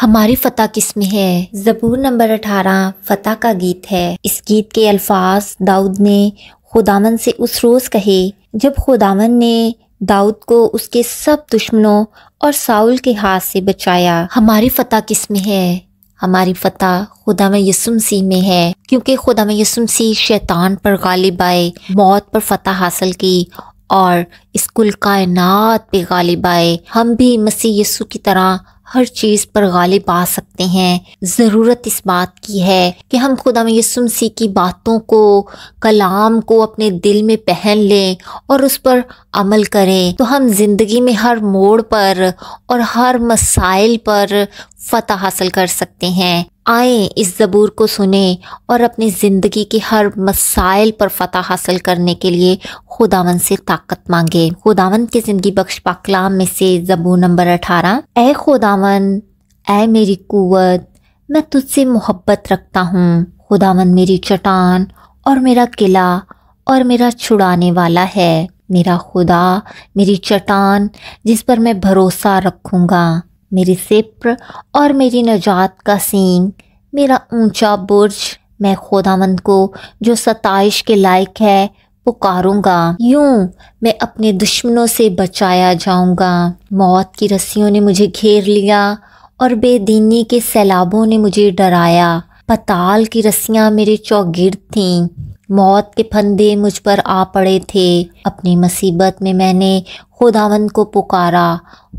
हमारी फतह किस में है जबूर नंबर अठारह फतह का गीत है इस गीत के अल्फाज दाऊद ने खुदावन से उस रोज़ कहे जब खुदावन ने दाऊद को उसके सब दुश्मनों और साउल के हाथ से बचाया हमारी फतह किस में है हमारी फतह खुदा में यसुम सी में है क्योंकि खुदा में यसुम सी शैतान पर गालिब आए मौत पर फतह हासिल की और इस कुल कायनात पे गालिब आए हम भी मसीह यसु की तरह हर चीज़ पर गालिब आ सकते हैं ज़रूरत इस बात की है कि हम खुदा में यसुमसी सी की बातों को कलाम को अपने दिल में पहन लें और उस पर अमल करें तो हम ज़िंदगी में हर मोड़ पर और हर मसाइल पर फतह हासिल कर सकते हैं आए इस ज़बूर को सुने और अपनी ज़िंदगी के हर मसाइल पर फतह हासिल करने के लिए खुदावन से ताकत मांगे खुदावन के ज़िंदगी बख्श पाकलाम में से ज़बूर नंबर अठारह ए खुदावन ए मेरी कुवत मैं तुझसे मोहब्बत रखता हूँ खुदावन मेरी चटान और मेरा किला और मेरा छुड़ाने वाला है मेरा खुदा मेरी चटान जिस पर मैं भरोसा रखूँगा मेरे सिप्र और मेरी नजात का सींग मेरा ऊंचा बुर्ज मैं खुदामंद को जो सताइश के लायक है पुकारूंगा यूं मैं अपने दुश्मनों से बचाया जाऊंगा मौत की रस्सियों ने मुझे घेर लिया और बेदीनी के सैलाबों ने मुझे डराया पताल की रस्सियां मेरे चौगिर्द थीं मौत के फंदे मुझ पर आ पड़े थे अपनी मुसीबत में मैंने खुदावन को पुकारा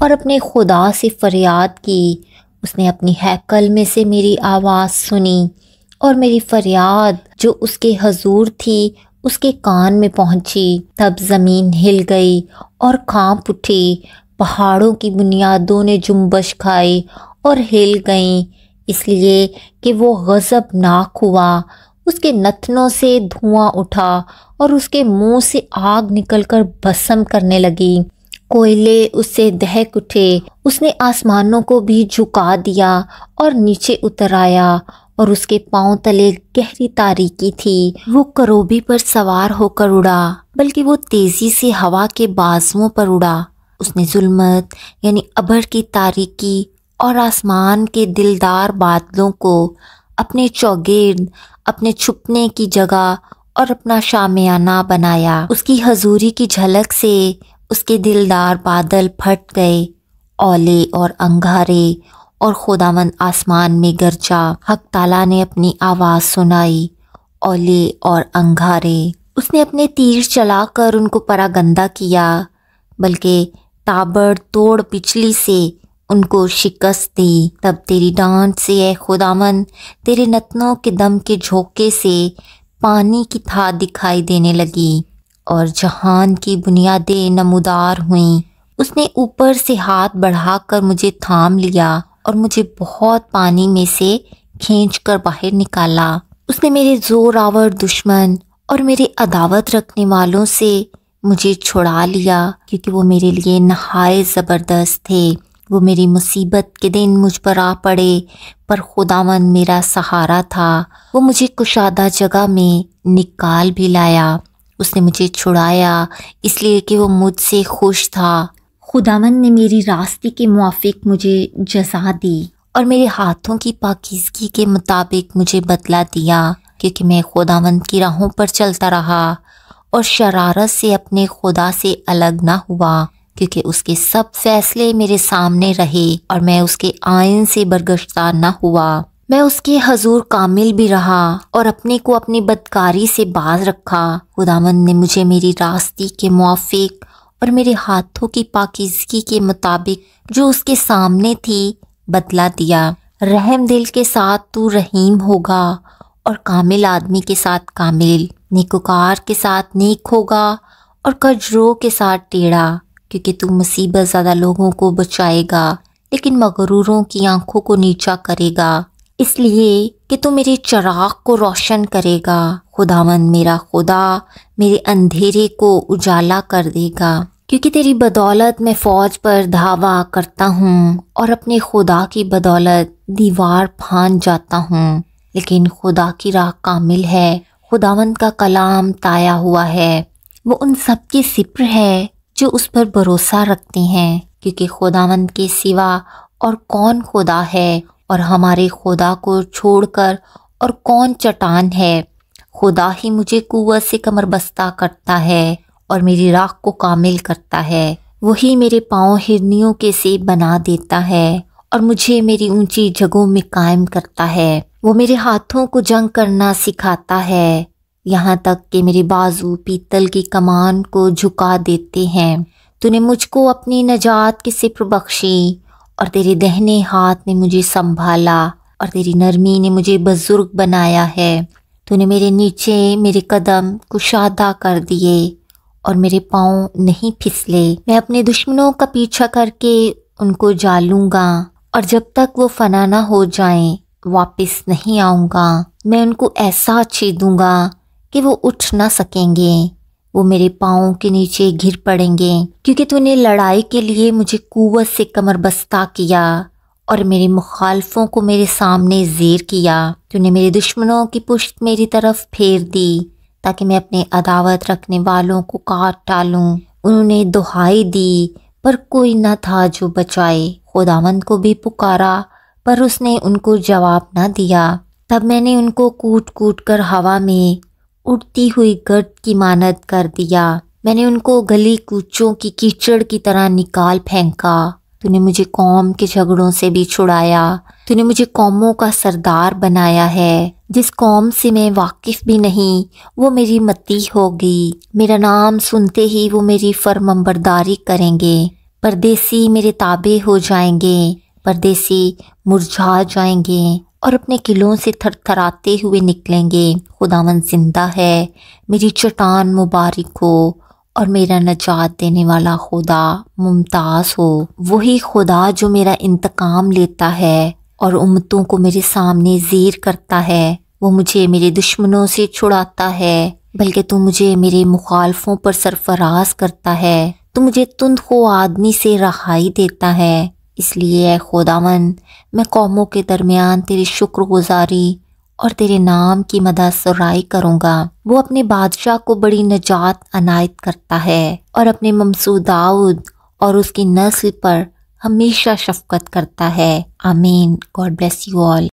और अपने खुदा से फरियाद की उसने अपनी हैकल में से मेरी आवाज़ सुनी और मेरी फरियाद जो उसके हजूर थी उसके कान में पहुंची तब ज़मीन हिल गई और कांप उठी पहाड़ों की बुनियादों ने जुम्बश खाई और हिल गई इसलिए कि वो गज़बनाक हुआ उसके नथनों से धुआं उठा और उसके मुंह से आग निकलकर भस्म करने लगी कोयले उससे दहक उठे उसने आसमानों को भी झुका दिया और नीचे उतर आया और उसके पांव तले गहरी तारीकी थी वो करोबी पर सवार होकर उड़ा बल्कि वो तेजी से हवा के बाजुओं पर उड़ा उसने जुलमत यानी अबर की तारीकी और आसमान के दिलदार बादलों को अपने चौगिर्द अपने छुपने की जगह और अपना शामियाना बनाया उसकी हजूरी की झलक से उसके दिलदार बादल फट गए ओले और अंगारे और खुदावंद आसमान में गरजा हक ताला ने अपनी आवाज़ सुनाई ओले और अंगारे उसने अपने तीर चलाकर उनको परागंदा किया बल्कि ताबड़ तोड़ पिछली से उनको शिकस्त दी तब तेरी डांट से ऐ खुदावन तेरे नतनों के दम के झोंके से पानी की था दिखाई देने लगी और जहान की बुनियादें नमोदार हुईं उसने ऊपर से हाथ बढ़ाकर मुझे थाम लिया और मुझे बहुत पानी में से खींच कर बाहर निकाला उसने मेरे जोर आवर दुश्मन और मेरे अदावत रखने वालों से मुझे छुड़ा लिया क्योंकि वो मेरे लिए नहाय ज़बरदस्त थे वो मेरी मुसीबत के दिन मुझ पर आ पड़े पर खुदावन मेरा सहारा था वो मुझे कुशादा जगह में निकाल भी लाया उसने मुझे छुड़ाया इसलिए कि वो मुझसे खुश था खुदावन ने मेरी रास्ते के मुआफिक मुझे जजा दी और मेरे हाथों की पाकिजगी के मुताबिक मुझे बदला दिया क्योंकि मैं खुदावंद की राहों पर चलता रहा और शरारत से अपने खुदा से अलग ना हुआ क्योंकि उसके सब फैसले मेरे सामने रहे और मैं उसके आयन से बरगश्ता न हुआ मैं उसके हजूर कामिल भी रहा और अपने को अपनी बदकारी से बाज रखा खुदावन ने मुझे मेरी रास्ती के मुआफिक और मेरे हाथों की पाकिजगी के मुताबिक जो उसके सामने थी बदला दिया रहम दिल के साथ तू रहीम होगा और कामिल आदमी के साथ कामिल निकुकार के साथ नीक होगा और कजरो के साथ टेढ़ा क्योंकि तू मुसीबत ज़्यादा लोगों को बचाएगा लेकिन मगरूरों की आंखों को नीचा करेगा इसलिए कि तू मेरे चराग को रोशन करेगा खुदावन मेरा खुदा मेरे अंधेरे को उजाला कर देगा क्योंकि तेरी बदौलत मैं फौज पर धावा करता हूँ और अपने खुदा की बदौलत दीवार फान जाता हूँ लेकिन खुदा की राह कामिल है खुदावंद का कलाम ताया हुआ है वो उन सब के सिप्र है जो उस पर भरोसा रखते हैं क्योंकि खुदावंद के सिवा और कौन खुदा है और हमारे खुदा को छोड़कर और कौन चट्टान है खुदा ही मुझे कुवत से कमर बस्ता करता है और मेरी राख को कामिल करता है वही मेरे पाँव हिरनियों के से बना देता है और मुझे मेरी ऊंची जगहों में कायम करता है वो मेरे हाथों को जंग करना सिखाता है यहाँ तक कि मेरे बाजू पीतल की कमान को झुका देते हैं तूने मुझको अपनी नजात की सिप्र बख्शी और तेरे दहने हाथ ने मुझे संभाला और तेरी नरमी ने मुझे बुजुर्ग बनाया है तूने मेरे नीचे मेरे कदम कुशादा कर दिए और मेरे पाँव नहीं फिसले मैं अपने दुश्मनों का पीछा करके उनको जालूंगा और जब तक वो फना ना हो जाएं वापस नहीं आऊँगा मैं उनको ऐसा छेदूंगा कि वो उठ ना सकेंगे वो मेरे पाँव के नीचे घिर पड़ेंगे क्योंकि तूने लड़ाई के लिए मुझे कुवत से कमर बस्ता किया और मेरे मुखालफों को मेरे सामने जेर किया तूने मेरे दुश्मनों की पुश्त मेरी तरफ फेर दी ताकि मैं अपने अदावत रखने वालों को काट डालूँ उन्होंने दुहाई दी पर कोई न था जो बचाए खुदावंद को भी पुकारा पर उसने उनको जवाब न दिया तब मैंने उनको कूट कूट कर हवा में उड़ती हुई गर्द की मानद कर दिया मैंने उनको गली कूचों की कीचड़ की तरह निकाल फेंका तूने मुझे कौम के झगड़ों से भी छुड़ाया तूने मुझे कौमों का सरदार बनाया है जिस कौम से मैं वाकिफ भी नहीं वो मेरी मती होगी मेरा नाम सुनते ही वो मेरी फरमंबरदारी करेंगे परदेसी मेरे ताबे हो जाएंगे परदेसी मुरझा जाएंगे और अपने किलों से थरथराते हुए निकलेंगे खुदावन जिंदा है मेरी चट्टान मुबारक हो और मेरा नजात देने वाला खुदा मुमताज़ हो वही खुदा जो मेरा इंतकाम लेता है और उम्मतों को मेरे सामने जीर करता है वो मुझे मेरे दुश्मनों से छुड़ाता है बल्कि तू मुझे मेरे मुखालफों पर सरफराज करता है तो मुझे तुंद को आदमी से रहाई देता है इसलिए खुदावन मैं कौमों के दरमियान तेरी शुक्रगुजारी और तेरे नाम की मदद सराय करूँगा वो अपने बादशाह को बड़ी नजात अनायत करता है और अपने ममसू दाऊद और उसकी नस्ल पर हमेशा शफकत करता है आमीन गॉड ब्लेस यू ऑल